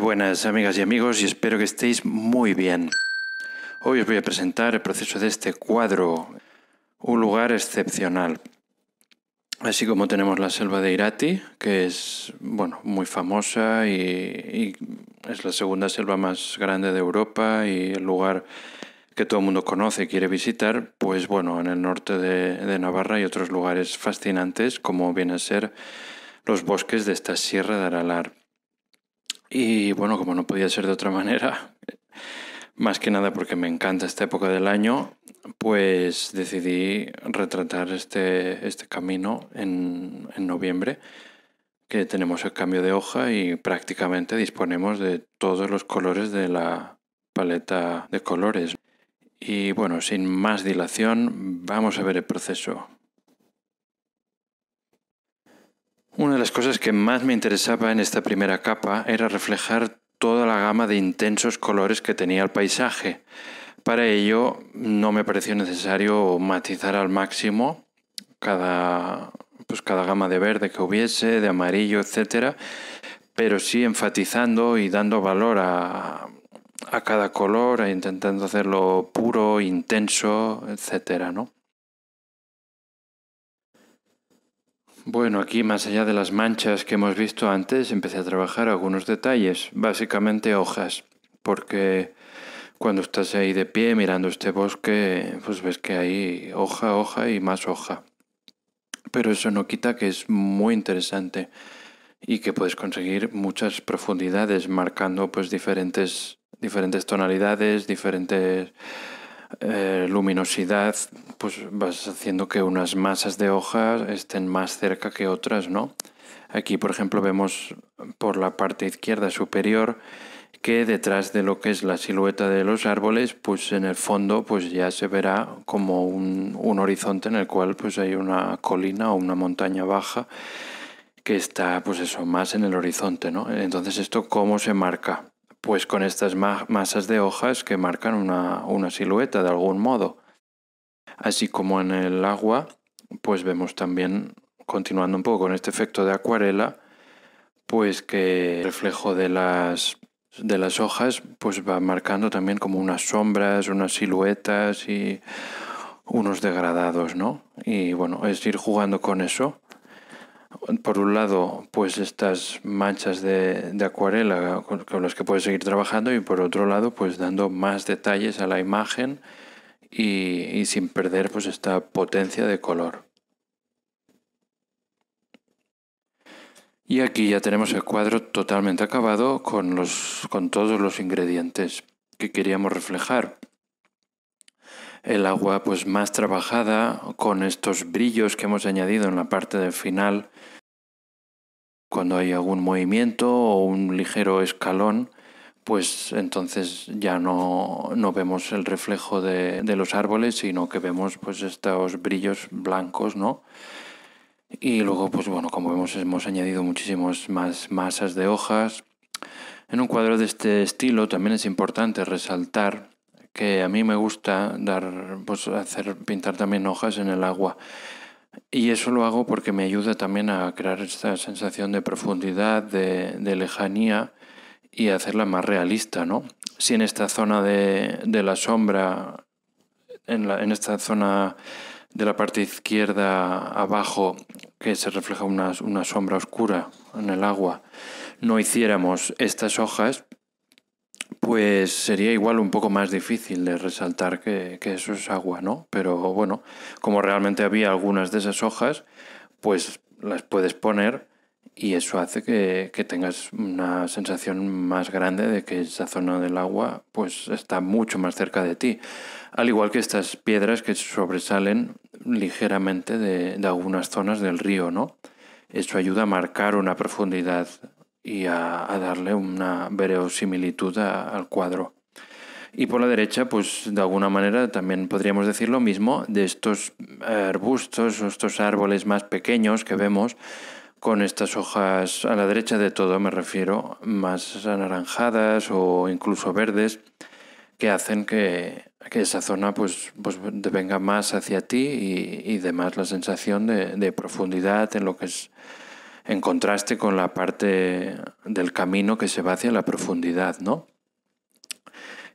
buenas amigas y amigos y espero que estéis muy bien. Hoy os voy a presentar el proceso de este cuadro, un lugar excepcional. Así como tenemos la selva de Irati, que es bueno, muy famosa y, es la segunda selva más grande de Europa y el lugar que todo el mundo conoce y quiere visitar, pues bueno, en el norte de, Navarra hay otros lugares fascinantes como vienen a ser los bosques de esta Sierra de Aralar. Y bueno, como no podía ser de otra manera, más que nada porque me encanta esta época del año, pues decidí retratar este, este, camino en, en noviembre, que tenemos el cambio de hoja y prácticamente disponemos de todos los colores de la paleta de colores. Y bueno, sin más dilación, vamos a ver el proceso. Una de las cosas que más me interesaba en esta primera capa era reflejar toda la gama de intensos colores que tenía el paisaje. Para ello no me pareció necesario matizar al máximo cada, pues, cada gama de verde que hubiese, de amarillo, etc. Pero sí enfatizando y dando valor a, a cada color, e intentando hacerlo puro, intenso, etc. ¿no? Bueno, aquí más allá de las manchas que hemos visto antes, empecé a trabajar algunos detalles, básicamente hojas, porque cuando estás ahí de pie mirando este bosque, pues ves que hay hoja, hoja y más hoja. Pero eso no quita que es muy interesante y que puedes conseguir muchas profundidades marcando pues diferentes, diferentes tonalidades, diferentes eh, luminosidad, pues vas haciendo que unas masas de hojas estén más cerca que otras, ¿no? Aquí, por ejemplo, vemos por la parte izquierda superior que detrás de lo que es la silueta de los árboles, pues en el fondo pues ya se verá como un, un horizonte en el cual pues hay una colina o una montaña baja que está pues eso, más en el horizonte, ¿no? Entonces esto cómo se marca? pues con estas masas de hojas que marcan una, silueta de algún modo. Así como en el agua, pues vemos también, continuando un poco con este efecto de acuarela, pues que el reflejo de las, de las hojas pues va marcando también como unas sombras, unas siluetas y unos degradados, ¿no? Y bueno, es ir jugando con eso por un lado, pues estas manchas de, acuarela con, las que puedes seguir trabajando y por otro lado, pues dando más detalles a la imagen y, sin perder pues esta potencia de color. Y aquí ya tenemos el cuadro totalmente acabado con todos los ingredientes que queríamos reflejar el agua pues más trabajada con estos brillos que hemos añadido en la parte del final cuando hay algún movimiento o un ligero escalón pues entonces ya no, vemos el reflejo de, los árboles sino que vemos pues estos brillos blancos no y luego pues bueno como vemos hemos añadido muchísimas más masas de hojas en un cuadro de este estilo también es importante resaltar que a mí me gusta dar, pues hacer pintar también hojas en el agua. Y eso lo hago porque me ayuda también a crear esta sensación de profundidad, de, lejanía y hacerla más realista, ¿no? Si en esta zona de, de la sombra, en, la, en, esta zona de la parte izquierda abajo, que se refleja una sombra oscura en el agua, no hiciéramos estas hojas, pues sería igual un poco más difícil de resaltar que, que, eso es agua, ¿no? Pero bueno, como realmente había algunas de esas hojas, pues las puedes poner y eso hace que, tengas una sensación más grande de que esa zona del agua pues está mucho más cerca de ti. Al igual que estas piedras que sobresalen ligeramente de, de algunas zonas del río, ¿no? Eso ayuda a marcar una profundidad y a, darle una verosimilitud al cuadro. Y por la derecha, pues de alguna manera también podríamos decir lo mismo de estos arbustos o estos árboles más pequeños que vemos con estas hojas a la derecha de todo, me refiero, más anaranjadas o incluso verdes, que hacen que, esa zona pues, pues venga más hacia ti y, y demás la sensación de profundidad en lo que es en contraste con la parte del camino que se va hacia la profundidad, ¿no?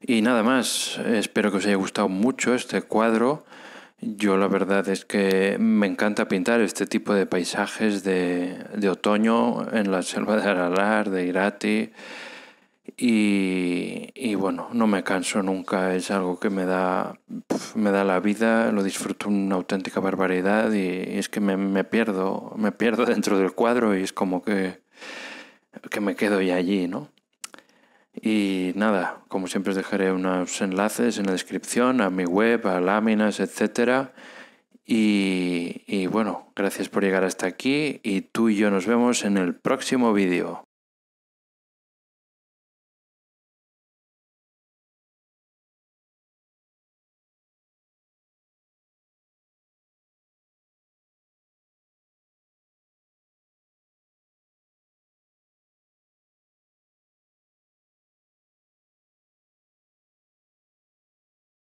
Y nada más, espero que os haya gustado mucho este cuadro. Yo la verdad es que me encanta pintar este tipo de paisajes de, de otoño en la selva de Aralar, de Irati. Y, bueno, no me canso nunca, es algo que me da, me da la vida, lo disfruto una auténtica barbaridad y es que me, pierdo, me pierdo dentro del cuadro y es como que, que me quedo ya allí, ¿no? Y nada, como siempre os dejaré unos enlaces en la descripción, a mi web, a láminas, etc. y bueno, gracias por llegar hasta aquí y tú y yo nos vemos en el próximo vídeo.